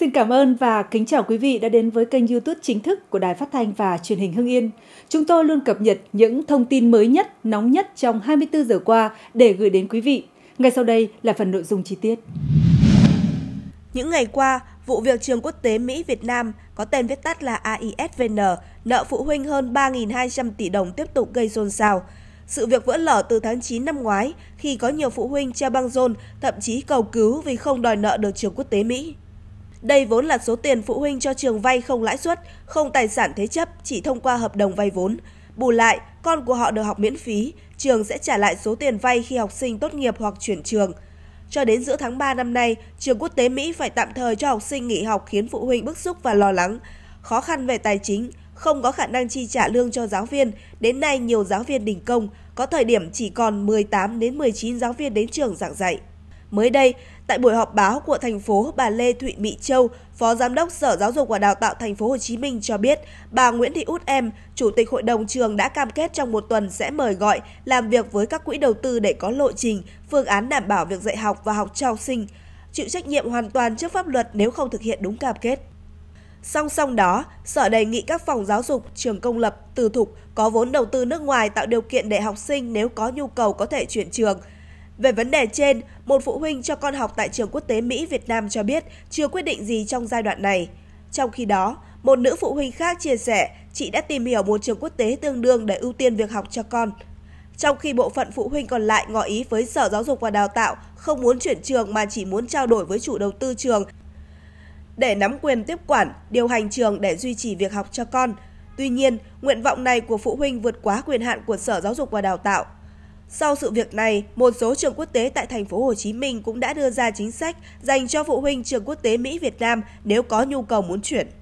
Xin cảm ơn và kính chào quý vị đã đến với kênh YouTube chính thức của Đài Phát thanh và Truyền hình Hưng Yên. Chúng tôi luôn cập nhật những thông tin mới nhất, nóng nhất trong 24 giờ qua để gửi đến quý vị. Ngay sau đây là phần nội dung chi tiết. Những ngày qua, vụ việc trường quốc tế Mỹ Việt Nam có tên viết tắt là AISVN nợ phụ huynh hơn 3.200 tỷ đồng tiếp tục gây xôn xao. Sự việc vỡ lở từ tháng 9 năm ngoái khi có nhiều phụ huynh treo băng rôn, thậm chí cầu cứu vì không đòi nợ được trường quốc tế Mỹ. Đây vốn là số tiền phụ huynh cho trường vay không lãi suất, không tài sản thế chấp, chỉ thông qua hợp đồng vay vốn. Bù lại, con của họ được học miễn phí, trường sẽ trả lại số tiền vay khi học sinh tốt nghiệp hoặc chuyển trường. Cho đến giữa tháng 3 năm nay, trường quốc tế Mỹ phải tạm thời cho học sinh nghỉ học khiến phụ huynh bức xúc và lo lắng. Khó khăn về tài chính, không có khả năng chi trả lương cho giáo viên, đến nay nhiều giáo viên đình công, có thời điểm chỉ còn 18 đến 19 giáo viên đến trường giảng dạy. Mới đây, tại buổi họp báo của thành phố, bà Lê Thụy Mỹ Châu, Phó Giám đốc Sở Giáo dục và Đào tạo thành phố Hồ Chí Minh cho biết, bà Nguyễn Thị Út Em, Chủ tịch Hội đồng trường đã cam kết trong một tuần sẽ mời gọi làm việc với các quỹ đầu tư để có lộ trình, phương án đảm bảo việc dạy học và học cho sinh, chịu trách nhiệm hoàn toàn trước pháp luật nếu không thực hiện đúng cam kết. Song song đó, Sở đề nghị các phòng giáo dục, trường công lập, tư thục có vốn đầu tư nước ngoài tạo điều kiện để học sinh nếu có nhu cầu có thể chuyển trường – về vấn đề trên, một phụ huynh cho con học tại trường quốc tế Mỹ Việt Nam cho biết chưa quyết định gì trong giai đoạn này. Trong khi đó, một nữ phụ huynh khác chia sẻ chị đã tìm hiểu một trường quốc tế tương đương để ưu tiên việc học cho con. Trong khi bộ phận phụ huynh còn lại ngỏ ý với Sở Giáo dục và Đào tạo không muốn chuyển trường mà chỉ muốn trao đổi với chủ đầu tư trường để nắm quyền tiếp quản, điều hành trường để duy trì việc học cho con. Tuy nhiên, nguyện vọng này của phụ huynh vượt quá quyền hạn của Sở Giáo dục và Đào tạo. Sau sự việc này, một số trường quốc tế tại thành phố Hồ Chí Minh cũng đã đưa ra chính sách dành cho phụ huynh trường quốc tế Mỹ Việt Nam nếu có nhu cầu muốn chuyển.